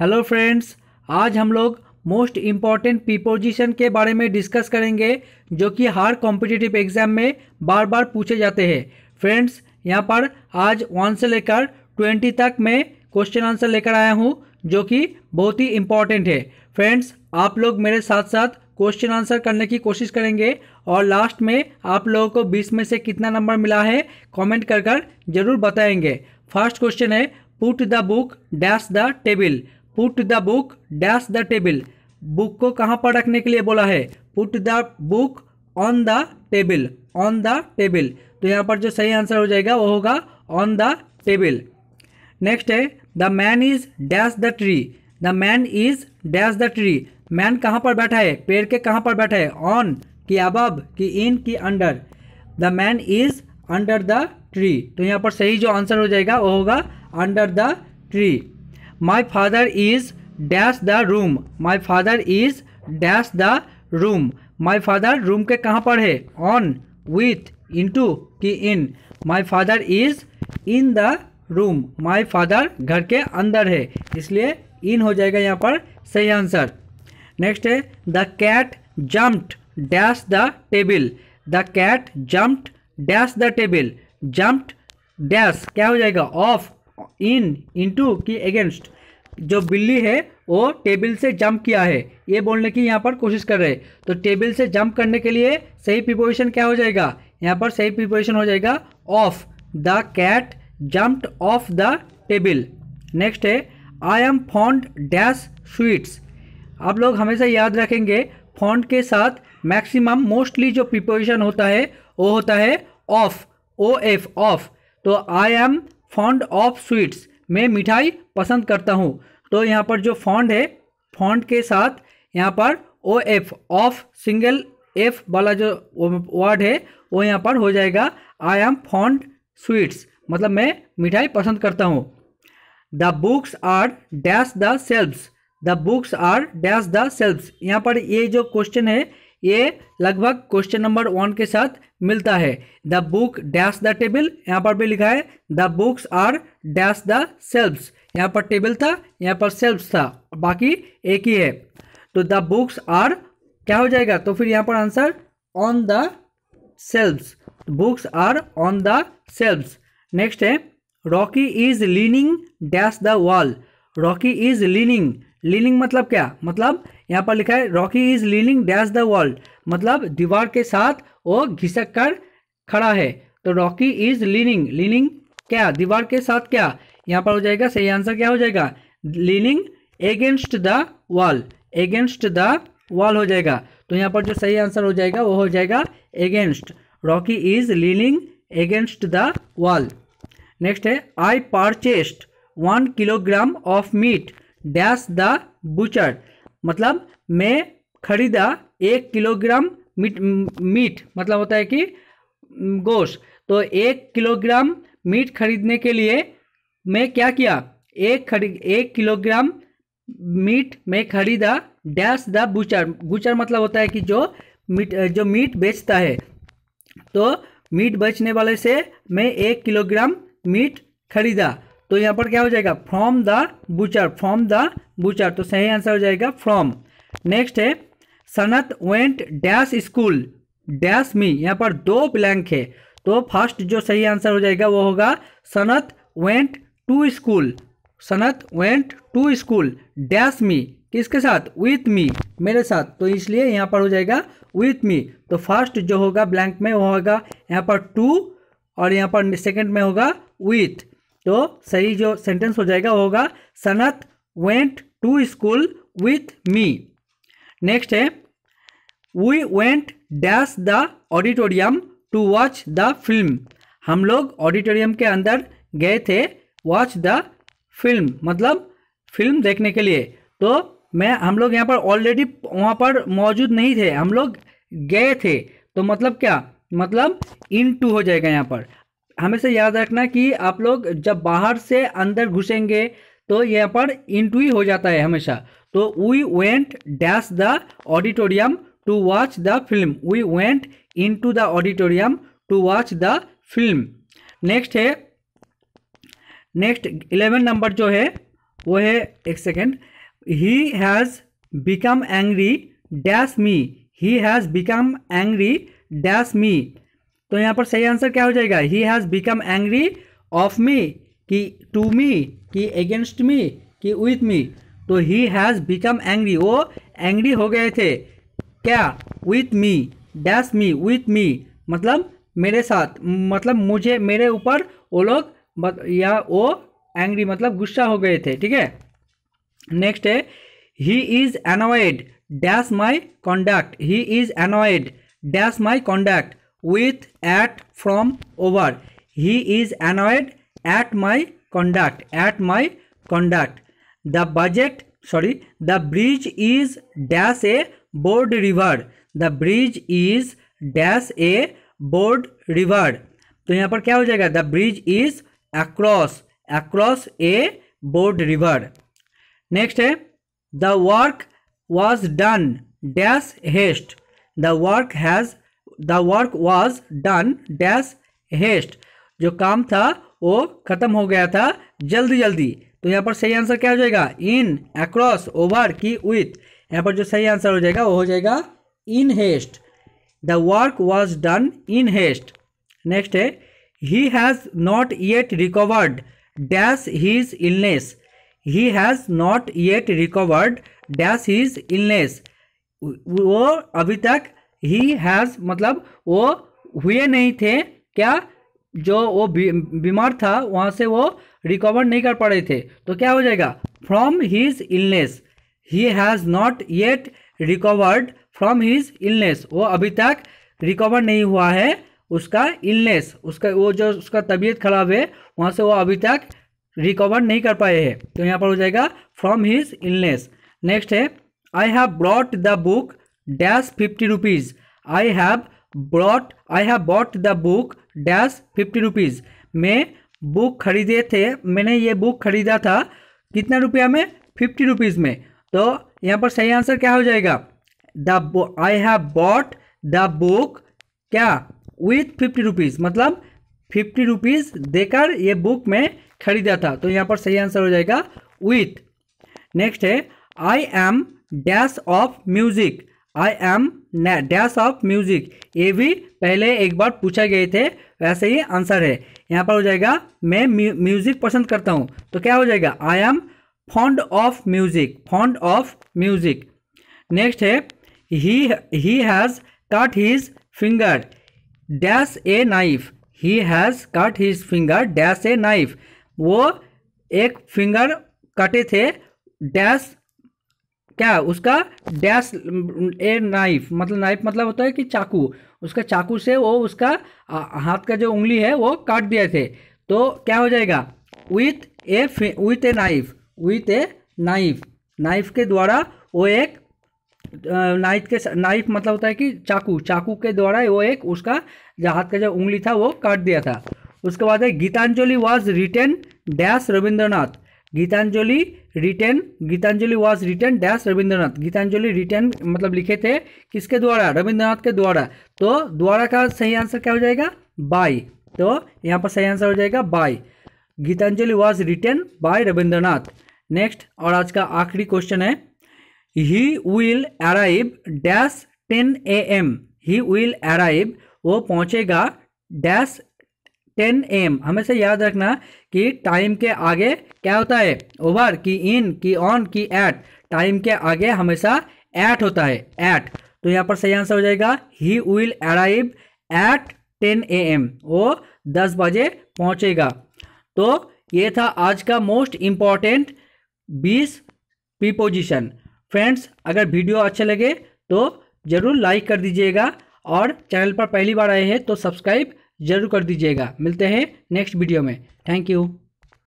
hello friends आज हम लोग मोस्ट इम्पॉर्टेंट प्रीपोजिशन के बारे में डिस्कस करेंगे जो कि हर कॉम्पिटिटिव एग्जाम में बार बार पूछे जाते हैं फ्रेंड्स यहाँ पर आज वन से लेकर ट्वेंटी तक मैं क्वेश्चन आंसर लेकर आया हूँ जो कि बहुत ही इम्पॉर्टेंट है फ्रेंड्स आप लोग मेरे साथ साथ क्वेश्चन आंसर करने की कोशिश करेंगे और लास्ट में आप लोगों को बीस में से कितना नंबर मिला है कॉमेंट कर कर जरूर बताएंगे फर्स्ट क्वेश्चन है put the book dash the table put the book dash the table book को कहाँ पर रखने के लिए बोला है put the book on the table on the table तो यहाँ पर जो सही आंसर हो जाएगा वो होगा ऑन द टेबल नेक्स्ट है the man is dash the tree the man is dash the tree man कहाँ पर बैठा है पेड़ के कहाँ पर बैठा है ऑन कि अबब कि इन कि under the man is under the tree तो यहाँ पर सही जो आंसर हो जाएगा वो होगा under the tree my father is dash the room my father is dash the room my father room के कहाँ पर है ऑन विथ टू की in my father is in the room my father घर के अंदर है इसलिए इन हो जाएगा यहाँ पर सही आंसर नेक्स्ट है the cat jumped dash the table the cat jumped dash the table jumped dash क्या हो जाएगा ऑफ इन इनटू की अगेंस्ट जो बिल्ली है वो टेबल से जंप किया है ये बोलने की यहाँ पर कोशिश कर रहे हैं तो टेबल से जंप करने के लिए सही प्रिपोजिशन क्या हो जाएगा यहाँ पर सही प्रिपोजिशन हो जाएगा off the cat jumped off the table next है I am fond dash sweets आप लोग हमेशा याद रखेंगे फॉन्ड के साथ मैक्सिमम मोस्टली जो प्रिपोजिशन होता है वो होता है ऑफ ओ एफ ऑफ तो I am fond of sweets मैं मिठाई पसंद करता हूँ तो यहाँ पर जो फॉन्ड है फॉन्ड के साथ यहाँ पर O F of single F वाला जो वर्ड है वो यहाँ पर हो जाएगा आई एम फॉन्ड स्वीट्स मतलब मैं मिठाई पसंद करता हूँ the books are dash the shelves the books are dash the shelves यहाँ पर ये जो क्वेश्चन है ये लगभग क्वेश्चन नंबर वन के साथ मिलता है the book dash the table यहाँ पर भी लिखा है the books are dash the shelves यहाँ पर टेबल था यहाँ पर सेल्फ्स था बाकी एक ही है तो द बुक्स आर क्या हो जाएगा तो फिर यहाँ पर answer on the shelves books are on the shelves next है Rocky is leaning dash the wall Rocky is leaning leaning मतलब क्या मतलब यहाँ पर लिखा है Rocky is leaning dash the world मतलब दीवार के साथ वो घिसक कर खड़ा है तो रॉकी इज लीनिंग लीनिंग क्या दीवार के साथ क्या यहाँ पर हो जाएगा सही आंसर क्या हो जाएगा leaning against the wall against the wall हो जाएगा तो यहाँ पर जो सही आंसर हो जाएगा वो हो जाएगा against Rocky is leaning against the wall next है I purchased one kilogram of meat dash the butcher मतलब मैं खरीदा एक किलोग्राम मीट मीट मतलब होता है कि गोश्त तो एक किलोग्राम मीट खरीदने के लिए मैं क्या किया एक खरीद एक किलोग्राम मीट में खरीदा डैश द बूचर बूचर मतलब होता है कि जो मीट जो मीट बेचता है तो मीट बेचने वाले से मैं एक किलोग्राम मीट खरीदा तो यहाँ पर क्या हो जाएगा from the butcher from the butcher तो सही आंसर हो जाएगा फ्रॉम नेक्स्ट है Sanat went dash school dash me यहाँ पर दो ब्लैंक है तो फर्स्ट जो सही आंसर हो जाएगा वो होगा Sanat went to school Sanat went to school dash me किसके साथ विथ मी मेरे साथ तो इसलिए यहाँ पर हो जाएगा विथ मी तो फर्स्ट जो होगा ब्लैंक में वो होगा यहाँ पर टू और यहाँ पर सेकेंड में होगा विथ तो सही जो सेंटेंस हो जाएगा वो होगा Sanat went to school with me next है we went dash the auditorium to watch the film हम लोग ऑडिटोरियम के अंदर गए थे वॉच द फिल्म मतलब फिल्म देखने के लिए तो मैं हम लोग यहाँ पर ऑलरेडी वहाँ पर मौजूद नहीं थे हम लोग गए थे तो मतलब क्या मतलब इन टू हो जाएगा यहाँ पर हमेशा याद रखना कि आप लोग जब बाहर से अंदर घुसेंगे तो यहाँ पर इंटू ही हो जाता है हमेशा तो we went dash the auditorium to watch the film we went into the auditorium to watch the film next है नेक्स्ट इलेवन नंबर जो है वो है एक second he has become angry dash me he has become angry dash me तो यहाँ पर सही आंसर क्या हो जाएगा he has become angry of me की टू मी की अगेंस्ट मी की विथ मी तो ही हैज़ बिकम एंग्री वो एंग्री हो गए थे क्या with me dash me with me मतलब मेरे साथ मतलब मुझे मेरे ऊपर वो लोग या वो एंग्री मतलब गुस्सा हो गए थे ठीक है नेक्स्ट है he is annoyed dash my conduct he is annoyed dash my conduct with at from over he is annoyed at my conduct at my conduct the budget sorry the bridge is dash a board river the bridge is dash a board river तो यहाँ पर क्या हो जाएगा the bridge is across across a broad river next है the work was done dash haste the work has the work was done dash haste जो काम था वो खत्म हो गया था जल्दी जल्दी तो यहाँ पर सही आंसर क्या हो जाएगा इन अक्रॉस ओवर की विथ यहाँ पर जो सही आंसर हो जाएगा वो हो जाएगा in haste the work was done in haste next है he has not yet recovered dash his illness he has not yet recovered dash his illness वो अभी तक ही हैज़ मतलब वो हुए नहीं थे क्या जो वो बीमार था वहाँ से वो रिकवर नहीं कर पा रहे थे तो क्या हो जाएगा from his illness he has not yet recovered from his illness वो अभी तक रिकवर नहीं हुआ है उसका इलनेस उसका वो जो उसका तबीयत खराब है वहाँ से वो अभी तक रिकवर नहीं कर पाए हैं तो यहाँ पर हो जाएगा फ्रॉम हीज़ इलनेस नेक्स्ट है I have brought the book dash fifty rupees I have brought I have bought the book dash 50 rupees मैं बुक खरीदे थे मैंने ये बुक खरीदा था कितना रुपया में फिफ्टी रुपीज़ में तो यहाँ पर सही आंसर क्या हो जाएगा the I have bought the book क्या विथ फिफ्टी रुपीज़ मतलब फिफ्टी रुपीज़ देकर ये बुक में खरीदा था तो यहाँ पर सही आंसर हो जाएगा विथ नेक्स्ट है I am dash of music I am dash of music ये भी पहले एक बार पूछा गए थे वैसे ही आंसर है यहाँ पर हो जाएगा मैं म्यूजिक पसंद करता हूँ तो क्या हो जाएगा I am fond of music fond of music next है he he has cut his finger dash a knife he has cut his finger dash a knife वो एक फिंगर कटे थे डैश क्या उसका डैश ए नाइफ मतलब knife मतलब होता है कि चाकू उसका चाकू से वो उसका हाथ का जो उंगली है वो काट दिए थे तो क्या हो जाएगा with a with a knife with a knife knife के द्वारा वो एक नाइफ के नाइफ मतलब होता है कि चाकू चाकू के द्वारा वो एक उसका जो हाथ का जो उंगली था वो काट दिया था उसके बाद है Gitanjali was written dash Rabindranath Gitanjali written Gitanjali was written dash Rabindranath Gitanjali written मतलब लिखे थे किसके द्वारा रविंद्रनाथ के द्वारा तो द्वारा का सही आंसर क्या हो जाएगा बाय तो यहाँ पर सही आंसर हो जाएगा by Gitanjali was written by Rabindranath next और आज का आखिरी क्वेश्चन है he will arrive dash ten A M he will arrive वो पहुंचेगा डैश टेन एम हमेशा याद रखना कि टाइम के आगे क्या होता है ओवर की इन की ऑन की एट टाइम के आगे हमेशा एट होता है एट तो यहाँ पर सही आंसर हो जाएगा he will arrive at ten A M वो दस बजे पहुँचेगा तो ये था आज का मोस्ट इम्पॉर्टेंट बीस प्रीपोजिशन फ्रेंड्स अगर वीडियो अच्छे लगे तो ज़रूर लाइक कर दीजिएगा और चैनल पर पहली बार आए हैं तो सब्सक्राइब ज़रूर कर दीजिएगा मिलते हैं नेक्स्ट वीडियो में थैंक यू